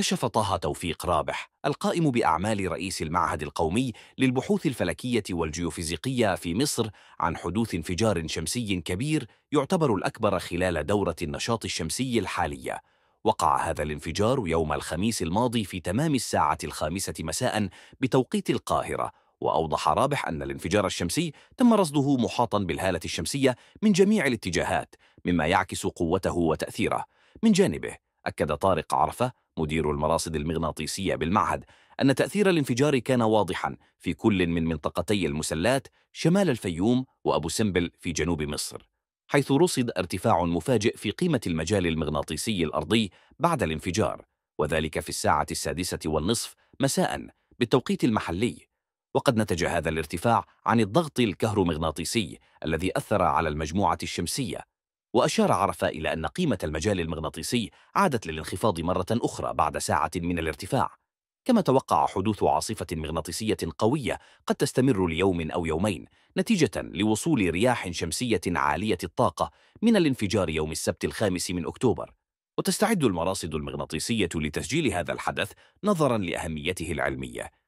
كشف طه توفيق رابح القائم بأعمال رئيس المعهد القومي للبحوث الفلكية والجيوفيزيقية في مصر عن حدوث انفجار شمسي كبير يعتبر الأكبر خلال دورة النشاط الشمسي الحالية وقع هذا الانفجار يوم الخميس الماضي في تمام الساعة الخامسة مساء بتوقيت القاهرة وأوضح رابح أن الانفجار الشمسي تم رصده محاطا بالهالة الشمسية من جميع الاتجاهات مما يعكس قوته وتأثيره من جانبه أكد طارق عرفة مدير المراصد المغناطيسية بالمعهد أن تأثير الانفجار كان واضحا في كل من منطقتي المسلات شمال الفيوم وأبو سمبل في جنوب مصر حيث رصد ارتفاع مفاجئ في قيمة المجال المغناطيسي الأرضي بعد الانفجار وذلك في الساعة السادسة والنصف مساء بالتوقيت المحلي وقد نتج هذا الارتفاع عن الضغط الكهرومغناطيسي الذي أثر على المجموعة الشمسية وأشار عرفة إلى أن قيمة المجال المغناطيسي عادت للانخفاض مرة أخرى بعد ساعة من الارتفاع كما توقع حدوث عاصفة مغناطيسية قوية قد تستمر ليوم أو يومين نتيجة لوصول رياح شمسية عالية الطاقة من الانفجار يوم السبت الخامس من أكتوبر وتستعد المراصد المغناطيسية لتسجيل هذا الحدث نظرا لأهميته العلمية